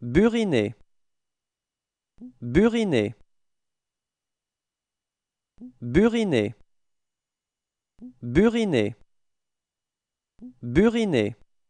Buriné. Buriné. Buriné. Buriné. Buriné.